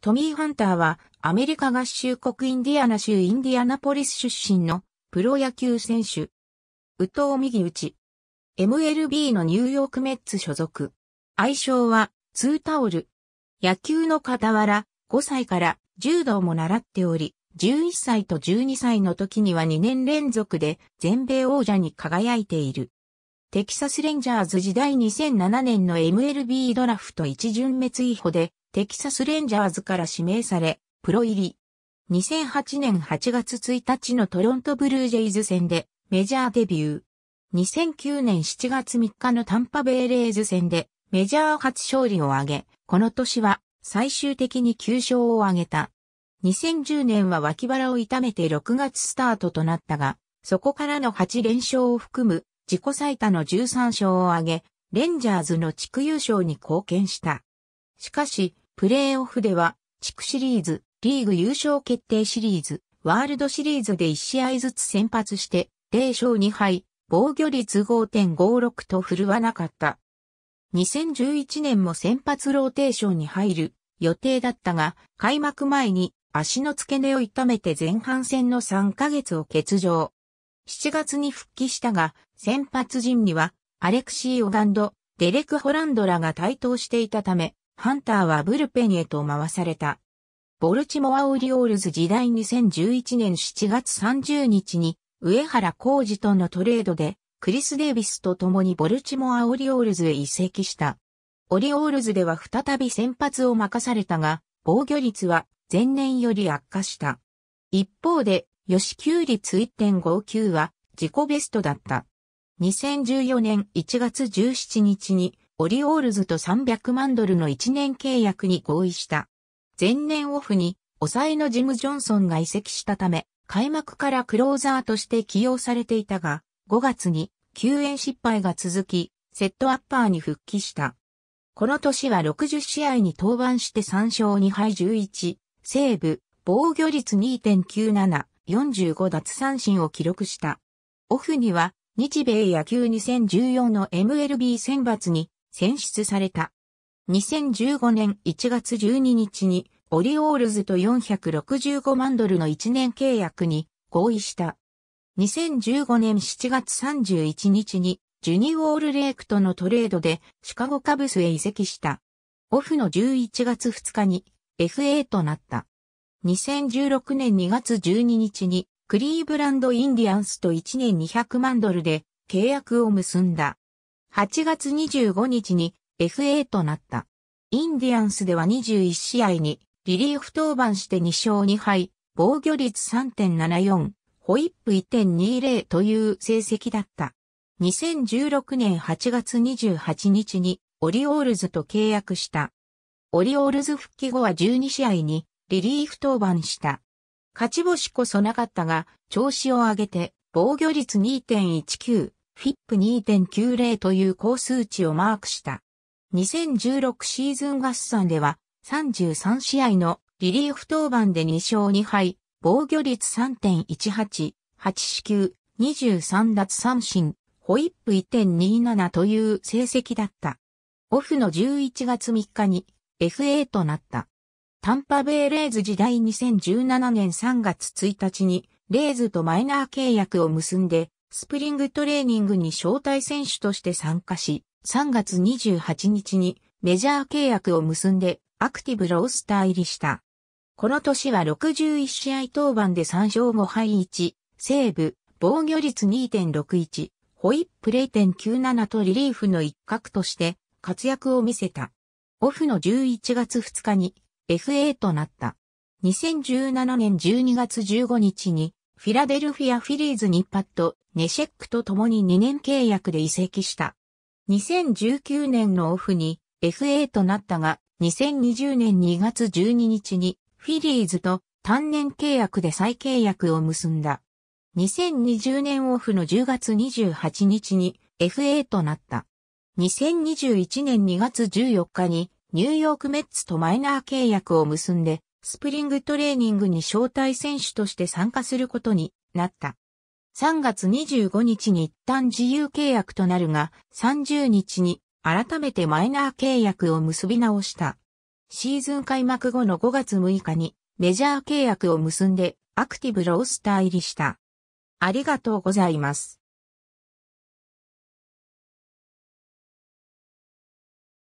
トミー・ハンターはアメリカ合衆国インディアナ州インディアナポリス出身のプロ野球選手。宇藤右打ち。MLB のニューヨークメッツ所属。愛称はツータオル。野球の傍ら5歳から柔道も習っており、11歳と12歳の時には2年連続で全米王者に輝いている。テキサスレンジャーズ時代2007年の MLB ドラフト一巡滅追捕で、テキサスレンジャーズから指名され、プロ入り。2008年8月1日のトロントブルージェイズ戦でメジャーデビュー。2009年7月3日のタンパベイレーズ戦でメジャー初勝利を挙げ、この年は最終的に9勝を挙げた。2010年は脇腹を痛めて6月スタートとなったが、そこからの8連勝を含む自己最多の13勝を挙げ、レンジャーズの地区優勝に貢献した。しかし、プレーオフでは、地区シリーズ、リーグ優勝決定シリーズ、ワールドシリーズで1試合ずつ先発して、0勝2敗、防御率5.56と振るわなかった。2011年も先発ローテーションに入る予定だったが、開幕前に足の付け根を痛めて前半戦の3ヶ月を欠場。7月に復帰したが、先発陣には、アレクシー・オガンド、デレク・ホランドらが対等していたため、ハンターはブルペンへと回された。ボルチモア・オリオールズ時代2011年7月30日に、上原浩二とのトレードで、クリス・デイビスと共にボルチモア・オリオールズへ移籍した。オリオールズでは再び先発を任されたが、防御率は前年より悪化した。一方で、吉球率1.59は自己ベストだった。2014年1月17日にオリオールズと300万ドルの1年契約に合意した。前年オフに抑えのジム・ジョンソンが移籍したため、開幕からクローザーとして起用されていたが、5月に救援失敗が続き、セットアッパーに復帰した。この年は60試合に登板して3勝2敗11、セーブ、防御率2.97、45奪三振を記録した。オフには、日米野球2014の MLB 選抜に選出された。2015年1月12日に、オリオールズと465万ドルの1年契約に合意した。2015年7月31日に、ジュニウォールレイクとのトレードでシカゴカブスへ移籍した。オフの11月2日に FA となった。2016年2月12日にクリーブランドインディアンスと1年200万ドルで契約を結んだ。8月25日に FA となった。インディアンスでは21試合にリリーフ登板して2勝2敗、防御率3.74、ホイップ1.20という成績だった。2016年8月28日にオリオールズと契約した。オリオールズ復帰後は12試合にリリーフ登板した。勝ち星こそなかったが、調子を上げて、防御率2.19、フィップ2.90という高数値をマークした。2016シーズン合算では、33試合のリリーフ登板で2勝2敗、防御率3.18、8四球、23奪三振、ホイップ1.27という成績だった。オフの11月3日に FA となった。タンパベイレーズ時代2017年3月1日に、レーズとマイナー契約を結んで、スプリングトレーニングに招待選手として参加し、3月28日にメジャー契約を結んでアクティブロースター入りした。この年は61試合登板で3勝5敗1、セーブ、防御率2.61、ホイップ0.97とリリーフの一角として活躍を見せた。オフの11月2日に FA となった。2017年12月15日に、フィラデルフィア・フィリーズにパッド、ネシェックと共に2年契約で移籍した。2019年のオフに FA となったが、2020年2月12日にフィリーズと単年契約で再契約を結んだ。2020年オフの10月28日に FA となった。2021年2月14日にニューヨークメッツとマイナー契約を結んで、スプリングトレーニングに招待選手として参加することになった。3月25日に一旦自由契約となるが、30日に改めてマイナー契約を結び直した。シーズン開幕後の5月6日にメジャー契約を結んでアクティブロースター入りした。ありがとうございます。